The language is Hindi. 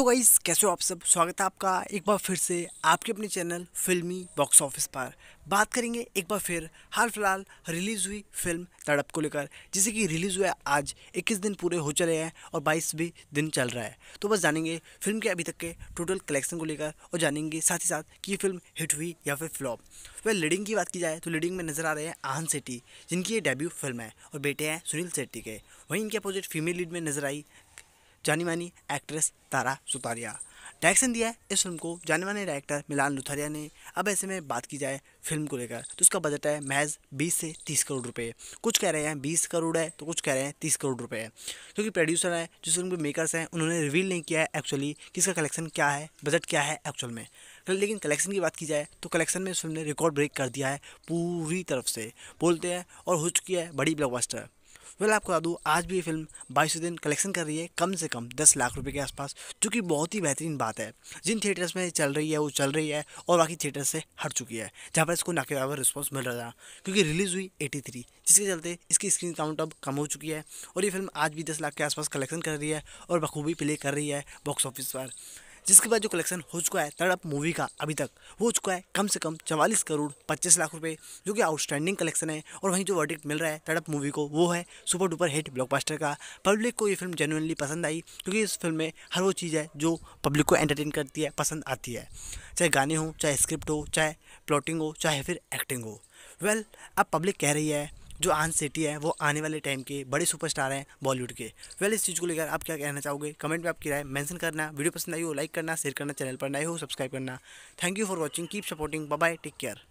तो गाइस कैसे हो आप सब स्वागत है आपका एक बार फिर से आपके अपने चैनल फिल्मी बॉक्स ऑफिस पर बात करेंगे एक बार फिर हाल फिलहाल रिलीज़ हुई फिल्म तड़प को लेकर जिसे कि रिलीज़ हुआ आज 21 दिन पूरे हो चले हैं और 22 भी दिन चल रहा है तो बस जानेंगे फिल्म के अभी तक के टोटल कलेक्शन को लेकर और जानेंगे साथ ही साथ कि ये फिल्म हिट हुई या फिर फ्लॉप वह लीडिंग की बात की जाए तो लीडिंग में नज़र आ रहे हैं आहन सेट्टी जिनकी ये डेब्यू फिल्म है और बेटे हैं सुनील सेट्टी के वहीं इनके अपोजिट फीमेल लीड में नज़र आई जानी मानी एक्ट्रेस तारा सुतारिया डायरेक्शन दिया है इस फिल्म को जाने माने डायरेक्टर मिलान लुथरिया ने अब ऐसे में बात की जाए फिल्म को लेकर तो उसका बजट है महज 20 से 30 करोड़ रुपए कुछ कह रहे हैं 20 करोड़ है तो कुछ कह रहे हैं 30 करोड़ रुपए है क्योंकि प्रोड्यूसर है जिस फिल्म के मेकर्स हैं उन्होंने रिवील नहीं किया है एक्चुअली कि इसका कलेक्शन क्या है बजट क्या है एक्चुअल में लेकिन कलेक्शन की बात की जाए तो कलेक्शन में इस फिल्म ने रिकॉर्ड ब्रेक कर दिया है पूरी तरफ से बोलते हैं और हो चुकी है बड़ी ब्लॉकबस्टर वेल आपको बता दूँ आज भी ये फिल्म बाईसों दिन कलेक्शन कर रही है कम से कम दस लाख रुपये के आसपास जो कि बहुत ही बेहतरीन बात है जिन थिएटर्स में चल रही है वो चल रही है और बाकी थिएटर से हट चुकी है जहाँ पर इसको बराबर रिस्पॉन्स मिल रहा था क्योंकि रिलीज़ हुई एटी थ्री जिसके चलते इसकी स्क्रीन काउंट अब कम हो चुकी है और ये फिल्म आज भी दस लाख के आसपास कलेक्शन कर रही है और बखूबी प्ले कर रही है बॉक्स ऑफिस पर जिसके बाद जो कलेक्शन हो चुका है तड़प मूवी का अभी तक वो हो चुका है कम से कम चवालीस करोड़ पच्चीस लाख रुपए जो कि आउटस्टैंडिंग कलेक्शन है और वहीं जो वर्डिक्ट मिल रहा है तड़प मूवी को वो है सुपर डुपर हिट ब्लॉकबास्टर का पब्लिक को ये फिल्म जेनुअनली पसंद आई क्योंकि इस फिल्म में हर वो चीज़ है जो पब्लिक को एंटरटेन करती है पसंद आती है चाहे गाने हों चाहे स्क्रिप्ट हो चाहे प्लॉटिंग हो चाहे फिर एक्टिंग हो वेल well, अब पब्लिक कह रही है जो आन सेटी है वो आने वाले टाइम के बड़े सुपरस्टार हैं बॉलीवुड के वेल इस चीज़ को लेकर आप क्या कहना चाहोगे कमेंट में आपकी राय मेंशन करना वीडियो पसंद आई हो लाइक करना शेयर करना चैनल पर नए हो सब्सक्राइब करना thank you for watching keep supporting bye take care